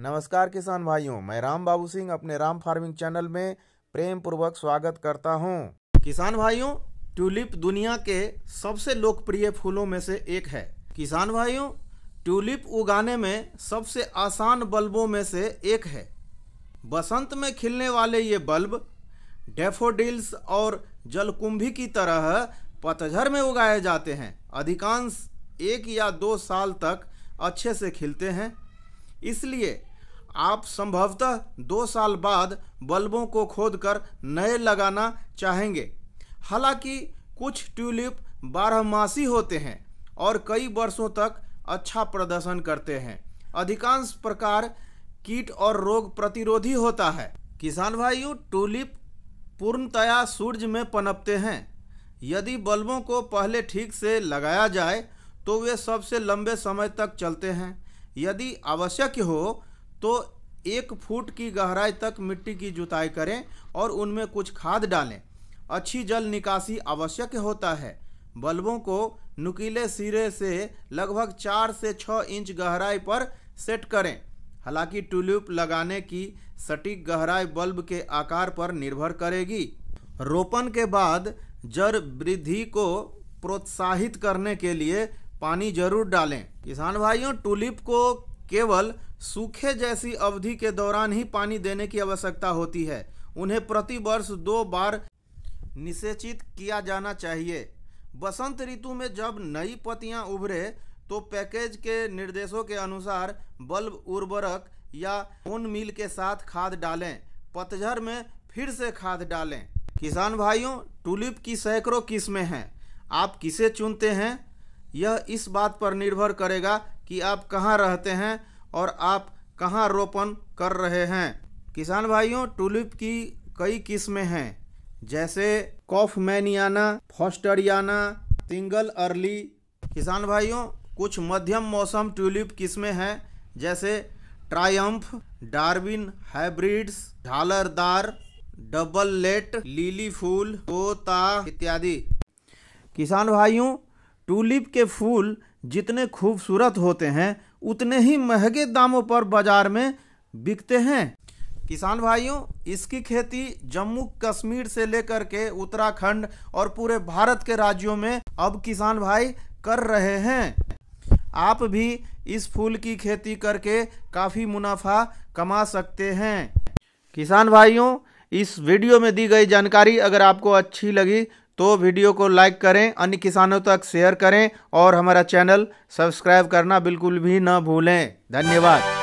नमस्कार किसान भाइयों मैं राम बाबू सिंह अपने राम फार्मिंग चैनल में प्रेम पूर्वक स्वागत करता हूं। किसान भाइयों ट्यूलिप दुनिया के सबसे लोकप्रिय फूलों में से एक है किसान भाइयों ट्यूलिप उगाने में सबसे आसान बल्बों में से एक है बसंत में खिलने वाले ये बल्ब डेफोडिल्स और जलकुंभी की तरह पतझर में उगाए जाते हैं अधिकांश एक या दो साल तक अच्छे से खिलते हैं इसलिए आप संभवतः दो साल बाद बल्बों को खोदकर नए लगाना चाहेंगे हालांकि कुछ ट्यूलिप बारहमासी होते हैं और कई वर्षों तक अच्छा प्रदर्शन करते हैं अधिकांश प्रकार कीट और रोग प्रतिरोधी होता है किसान भाइयों ट्यूलिप पूर्णतया सूर्य में पनपते हैं यदि बल्बों को पहले ठीक से लगाया जाए तो वे सबसे लंबे समय तक चलते हैं यदि आवश्यक हो तो एक फुट की गहराई तक मिट्टी की जुताई करें और उनमें कुछ खाद डालें अच्छी जल निकासी आवश्यक होता है बल्बों को नुकीले सिरे से लगभग चार से छः इंच गहराई पर सेट करें हालांकि ट्यूलिप लगाने की सटीक गहराई बल्ब के आकार पर निर्भर करेगी रोपण के बाद जड़ वृद्धि को प्रोत्साहित करने के लिए पानी जरूर डालें किसान भाइयों टूलिप को केवल सूखे जैसी अवधि के दौरान ही पानी देने की आवश्यकता होती है उन्हें प्रति वर्ष दो बार निषेचित किया जाना चाहिए बसंत ऋतु में जब नई पत्तियां उभरे तो पैकेज के निर्देशों के अनुसार बल्ब उर्वरक या ओन मिल के साथ खाद डालें पतझर में फिर से खाद डालें किसान भाइयों टूलिप की सैकड़ों किस्में हैं आप किसे चुनते हैं यह इस बात पर निर्भर करेगा कि आप कहाँ रहते हैं और आप कहाँ रोपण कर रहे हैं किसान भाइयों टूलिप की कई किस्में हैं जैसे कॉफमैनियाना फॉस्टरियाना सिंगल अर्ली किसान भाइयों कुछ मध्यम मौसम ट्यूलिप किस्में हैं जैसे ट्रायम्फ डार्विन हाइब्रिड्स ढालरदार डबल लेट लीली फूल तोता इत्यादि किसान भाइयों टूलिप के फूल जितने खूबसूरत होते हैं उतने ही महंगे दामों पर बाजार में बिकते हैं किसान भाइयों इसकी खेती जम्मू कश्मीर से लेकर के उत्तराखंड और पूरे भारत के राज्यों में अब किसान भाई कर रहे हैं आप भी इस फूल की खेती करके काफ़ी मुनाफा कमा सकते हैं किसान भाइयों इस वीडियो में दी गई जानकारी अगर आपको अच्छी लगी तो वीडियो को लाइक करें अन्य किसानों तक शेयर करें और हमारा चैनल सब्सक्राइब करना बिल्कुल भी न भूलें धन्यवाद